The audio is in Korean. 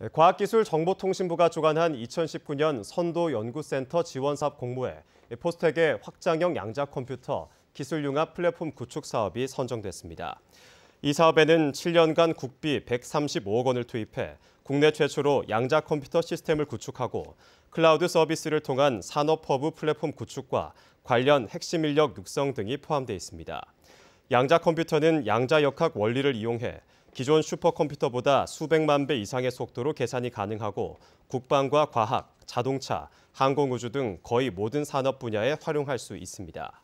예, 과학기술정보통신부가 주관한 2019년 선도연구센터 지원사업 공모에 예, 포스텍의 확장형 양자 컴퓨터 기술융합 플랫폼 구축 사업이 선정됐습니다. 이 사업에는 7년간 국비 135억 원을 투입해 국내 최초로 양자 컴퓨터 시스템을 구축하고 클라우드 서비스를 통한 산업 허브 플랫폼 구축과 관련 핵심 인력 육성 등이 포함되어 있습니다. 양자 컴퓨터는 양자역학 원리를 이용해 기존 슈퍼컴퓨터보다 수백만 배 이상의 속도로 계산이 가능하고 국방과 과학, 자동차, 항공우주 등 거의 모든 산업 분야에 활용할 수 있습니다.